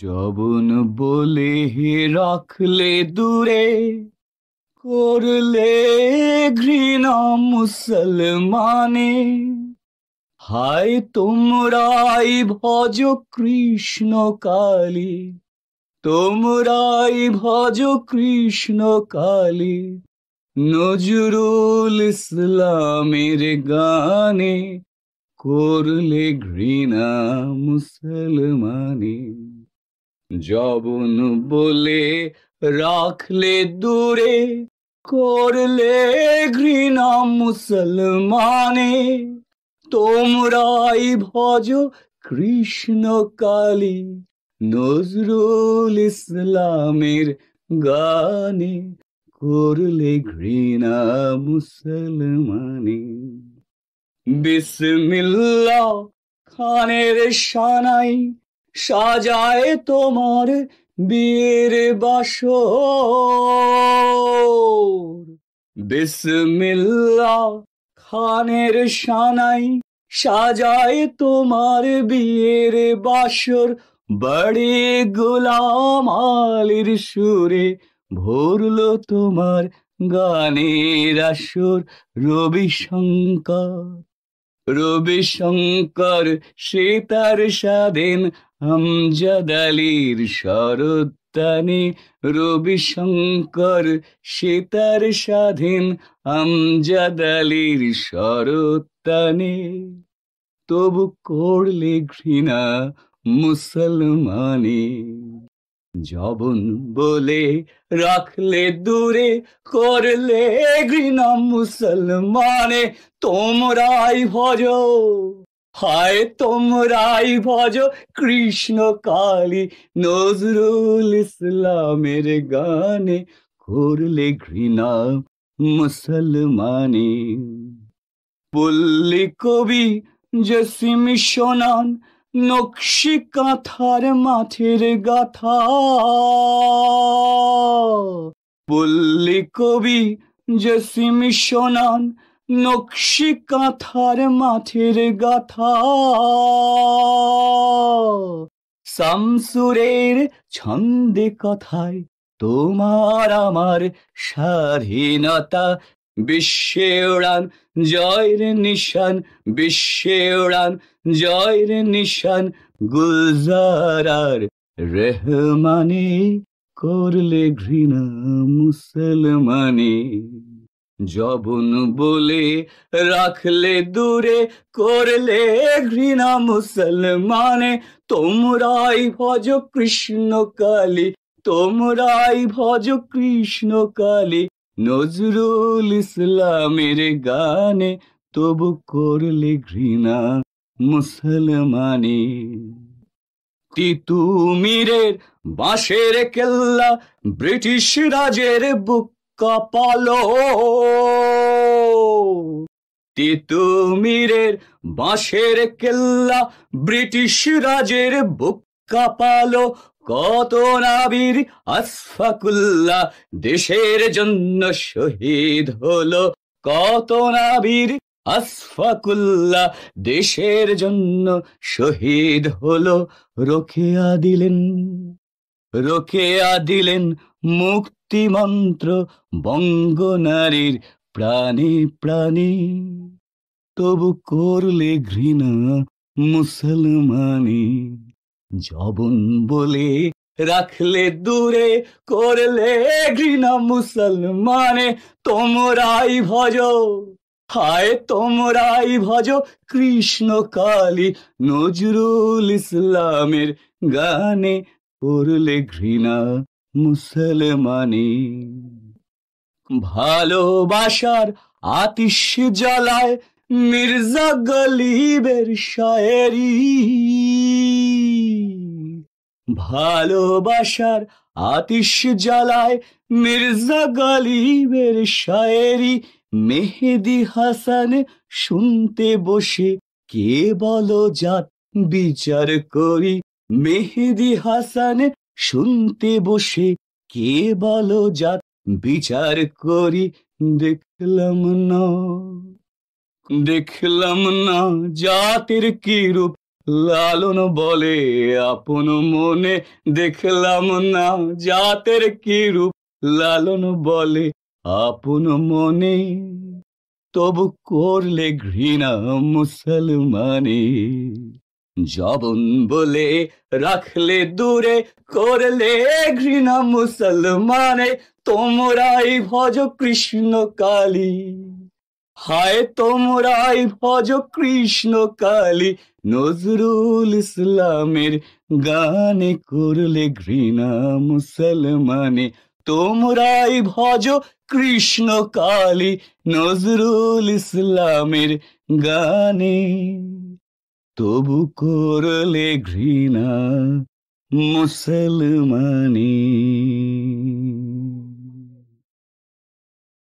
জবন বলে রাখলে দূরে করলে ঘৃণা মুসলমানে হায় তোমরাই ভজ কৃষ্ণ কালী তোমরাই ভজ কৃষ্ণ কালী নজরুল ইসলামের গানে করলে ঘৃণা মুসলমানে জবন বলে রাখলে দূরে করলে ঘৃণা মুসলমানে তোমরাই ভজ কৃষ্ণ কালী নজরুল ইসলামের গানে করলে ঘৃণা মুসলমানে বিসমিল্লা খানের সানাই সাজায় তোমার বীর বাস বিসমিল্লা খানের সানাই সাজায় তোমার বিয়ের বাসর বড়ে গোলাম আলির সুরে ভরল তোমার গানের আসর রবি শঙ্কর রবি শঙ্কর সে তার স্বাধীন আমজাদ আলীর রবি শঙ্কর রবিশঙ্কর সীতার স্বাধীন আমজাদ আলীর তবু করলে ঘৃণা মুসলমানে জবন বলে রাখলে দূরে করলে ঘৃণা মুসলমানে তোমরাই ভজ হায় তোমরাই ভজ কৃষ্ণ কালী নজরুল ইসলামের গানে করলে ঘৃণা মুসলমানে পল্লী কবি জসিম সোনান নকশি কাঁথার মাঠের গাথা পল্লী কবি জসিম সোনান নকশি কাঁথার মাঠের গাথা শামসুরের ছন্দে কথায় তোমার আমার স্বাধীনতা বিশ্বে উড়ান জয়ের নিশান বিশ্বে উড়ান জয়ের নিশান গুলজারার রেহমানি করলে ঘৃণা মুসলমানে জবন বলে রাখলে দূরে করলে ঘৃণা মুসলমানে তোমরাই ভজ কৃষ্ণ কালী তোমরাই ভজ কৃষ্ণ কালী নজরুল ইসলামের গানে তবু করলে ঘৃণা মুসলমানে তিতুমিরের বাঁশের কেল্লা ব্রিটিশ রাজের বুক কপাল তিতুমিরের বাঁশের কেল্লা ব্রিটিশ রাজের বুক কপালো কত নাবির আসফাকুল্লা দেশের জন্য শহীদ হলো কত নাবির আসফাকুল্লা দেশের জন্য শহীদ হলো রোকেয়া দিলেন রোকেয়া দিলেন মুক্ত বঙ্গ বঙ্গনারীর প্রাণে প্রাণী তবু করলে ঘৃণা মুসলমানি জবন বলে রাখলে দূরে করলে ঘৃণা মুসলমানে তোমরাই ভজ হায় তোমরাই ভজ কৃষ্ণ কালী নজরুল ইসলামের গানে করলে ঘৃণা মুসলমানি ভালোবাসার আতিশ জ্বালায় মির্জা গলিবের শায়েরি ভালোবাসার আতিশ জ্বালায় মির্জা গলিবের শায়েরি মেহেদি হাসান শুনতে বসে কে বলো যাত বিচার করি মেহেদি হাসান শুনতে বসে কে বলো যাত বিচার করি দেখলাম না দেখলাম না জাতের কি রূপ লালন বলে আপন মনে দেখলাম না জাতের কি রূপ লালন বলে আপন মনে তবু করলে ঘৃণা মুসলমানে জবন বলে রাখলে দূরে করলে ঘৃণা মুসলমানে তোমরাই ভজ কৃষ্ণ কালী হায় তোমরাই ভজ কৃষ্ণ কালী নজরুল ইসলামের গানে করলে ঘৃণা মুসলমানে তোমরাই ভজ কৃষ্ণ কালী নজরুল ইসলামের গানে তবু করলে ঘৃণা মুসলমানী